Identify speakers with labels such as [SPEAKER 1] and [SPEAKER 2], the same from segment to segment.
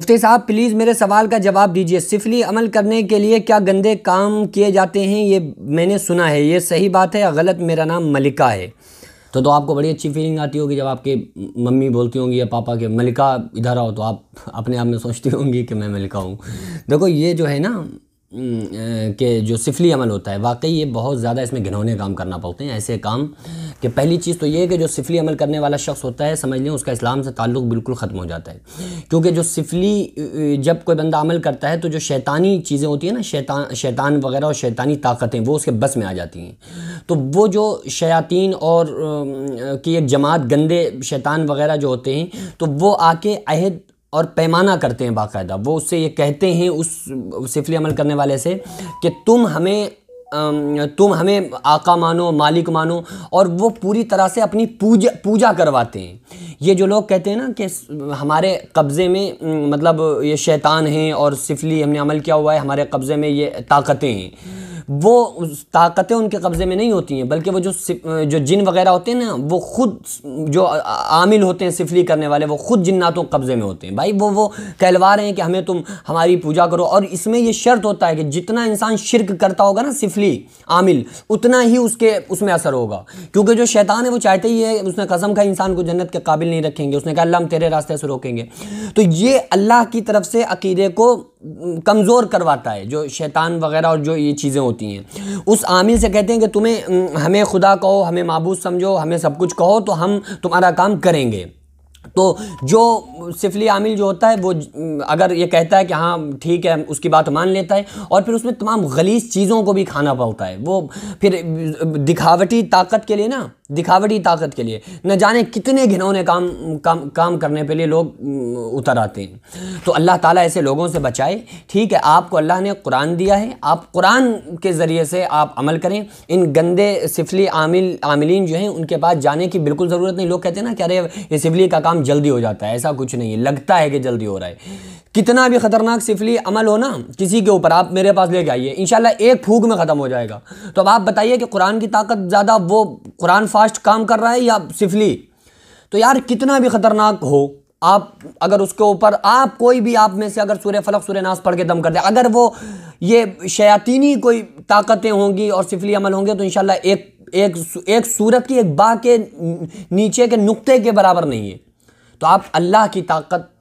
[SPEAKER 1] मुफ्ती साहब प्लीज़ मेरे सवाल का जवाब दीजिए सिफली अमल करने के लिए क्या गंदे काम किए जाते हैं ये मैंने सुना है ये सही बात है या गलत मेरा नाम मलिका है तो तो आपको बड़ी अच्छी फीलिंग आती होगी जब आपके मम्मी बोलती होंगी या पापा के मलिका इधर आओ तो आप अपने आप में सोचती होंगी कि मैं मलिका हूँ देखो ये जो है ना हम्म, के जो सिफली अमल होता है वाकई ये बहुत ज़्यादा इसमें घिनौने काम करना पड़ते हैं ऐसे काम कि पहली चीज़ तो ये है कि जो सिफली अमल करने वाला शख्स होता है समझ लें उसका इस्लाम से ताल्लुक़ बिल्कुल ख़त्म हो जाता है क्योंकि जो सिफली जब कोई बंदा अमल करता है तो जो शैतानी चीज़ें होती हैं ना शैतान शैतान वगैरह और शैतानी ताकतें वो उसके बस में आ जाती हैं तो वो जो शयातीन और की एक जमात गंदे शैतान वगैरह जो होते हैं तो वो आके अहद और पैमाना करते हैं बाकायदा वो उससे ये कहते हैं उस सिफली अमल करने वाले से कि तुम हमें तुम हमें आका मानो मालिक मानो और वो पूरी तरह से अपनी पूजा पूजा करवाते हैं ये जो लोग कहते हैं ना कि हमारे कब्ज़े में मतलब ये शैतान हैं और सिफली हमने अमल किया हुआ है हमारे कब्ज़े में ये ताकतें हैं वो ताकतें उनके कब्ज़े में नहीं होती हैं बल्कि वो जो जो जिन वगैरह होते हैं ना वो खुद जो आमिल होते हैं सिफली करने वाले वो खुद जिन्नातों के कब्ज़े में होते हैं भाई वो वो कहलवा रहे हैं कि हमें तुम हमारी पूजा करो और इसमें ये शर्त होता है कि जितना इंसान शिरक करता होगा ना सिफली आमिल उतना ही उसके उसमें असर होगा क्योंकि जो शैतान है वो चाहते ही है उसने कसम का इंसान को जन्नत के काबिल नहीं रखेंगे उसने कहा अल्लाह हम तेरे रास्ते से रोकेंगे तो ये अल्लाह की तरफ से अकीदे को कमज़ोर करवाता है जो शैतान वगैरह और जो ये चीज़ें होती हैं उस आमिल से कहते हैं कि तुम्हें हमें खुदा कहो हमें मबूस समझो हमें सब कुछ कहो तो हम तुम्हारा काम करेंगे तो जो सिफली आमिल जो होता है वो अगर ये कहता है कि हाँ ठीक है उसकी बात मान लेता है और फिर उसमें तमाम गलीज चीज़ों को भी खाना पड़ता है वो फिर दिखावटी ताकत के लिए ना दिखावटी ताकत के लिए न जाने कितने घिनौने काम काम काम करने के लिए लोग उतर आते हैं तो अल्लाह ताला ऐसे लोगों से बचाए ठीक है आपको अल्लाह ने कुरान दिया है आप कुरान के ज़रिए से आप अमल करें इन गंदे सिफली आमिल आमिलीन जो हैं उनके पास जाने की बिल्कुल ज़रूरत नहीं लोग कहते हैं ना कि अरे ये सिफली का काम जल्दी हो जाता है ऐसा कुछ नहीं है लगता है कि जल्दी हो रहा है कितना भी ख़तरनाक सिफली अमल हो ना किसी के ऊपर आप मेरे पास लेके आइए इन एक फूक में ख़त्म हो जाएगा तो अब आप बताइए कि कुरान की ताकत ज़्यादा वो कुरान फास्ट काम कर रहा है या सिफली तो यार कितना भी ख़तरनाक हो आप अगर उसके ऊपर आप कोई भी आप में से अगर सूर्य फलक सूर्य नाश पढ़ के दम कर दे अगर वो ये शयातीनी कोई ताकतें होंगी और सिफली अमल होंगे तो इन एक एक एक सूरत की एक बा के नीचे के नुक्ते के बराबर नहीं है तो आप अल्लाह की ताकत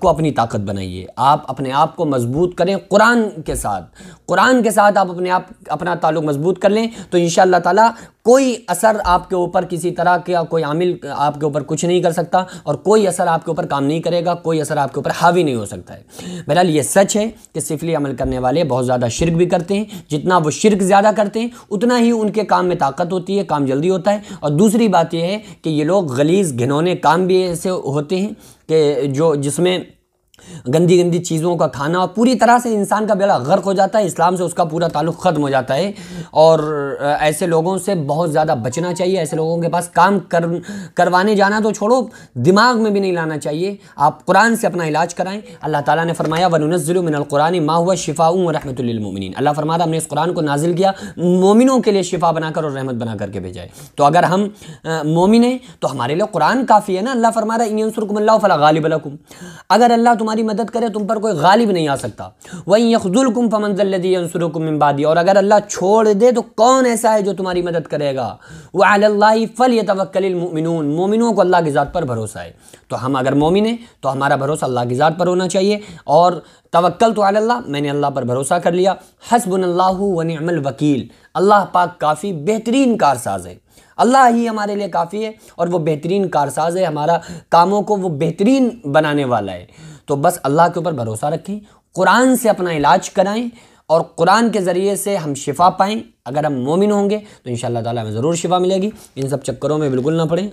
[SPEAKER 1] को अपनी ताकत बनाइए आप अपने आप को मजबूत करें कुरान के साथ कुरान के साथ आप अपने आप अपना ताल्लुक मजबूत कर लें तो इन ताला कोई असर आपके ऊपर किसी तरह का कोई आमिल आपके ऊपर कुछ नहीं कर सकता और कोई असर आपके ऊपर काम नहीं करेगा कोई असर आपके ऊपर हावी नहीं हो सकता है बहरहाल ये सच है कि सिफली अमल करने वाले बहुत ज़्यादा शिरक भी करते हैं जितना वो शिरक ज़्यादा करते हैं उतना ही उनके काम में ताकत होती है काम जल्दी होता है और दूसरी बात यह है कि ये लोग गलीज़ घिनौने काम भी ऐसे होते हैं कि जो जिसमें गंदी गंदी चीज़ों का खाना और पूरी तरह से इंसान का बेड़ा गर्क हो जाता है इस्लाम से उसका पूरा ताल्लुक ख़त्म हो जाता है और ऐसे लोगों से बहुत ज़्यादा बचना चाहिए ऐसे लोगों के पास काम कर करवाने जाना तो छोड़ो दिमाग में भी नहीं लाना चाहिए आप कुरान से अपना इलाज कराएं अल्लाह ताला ने फरमाया वनुनज़ुलमिनकुरान माँ हुआ शिफाऊ रहमतुलमिन अल्लाह फरमा हमने इस कुरान को नाजिल किया मोमिनों के लिए शिफा बनाकर और रहमत बना करके भेजाए तो अगर हम मोमिन हैं तो हमारे लिए कुरान काफ़ी है ना अल्लाह फरमा रहा फ़ला गालिबलकुम अगर अल्लाह तुम्हारी मदद करे तुम पर कोई गालिब नहीं आ सकता वहीं यखजुल कुम फमनजल्लदीसरकुमबादी और अगर अल्लाह छोड़ दे तो कौन ऐसा है जो तुम्हारी मदद करेगा वह अल्लाह फ़ल तवक्लमिनून मोमिनों को अल्लाह की ज़ात पर भरोसा है तो हम अगर मोमिन हैं तो हमारा भरोसा अल्लाह की ज़ात पर होना चाहिए और तवक्ल तो अल्लाह मैंने अल्लाह पर भरोसा कर लिया हसबनल्ला वनमल वकील अल्लाह पाक काफ़ी बेहतरीन कारसाज है अल्लाह ही हमारे लिए काफ़ी है और वो बेहतरीन कारसाज है हमारा कामों को वो बेहतरीन बनाने वाला है तो बस अल्लाह के ऊपर भरोसा रखें कुरान से अपना इलाज कराएं और कुरान के ज़रिए से हम शिफा पाएँ अगर हम मोमिन होंगे तो इन ताला हमें ज़रूर शिफा मिलेगी इन सब चक्करों में बिल्कुल ना पड़ें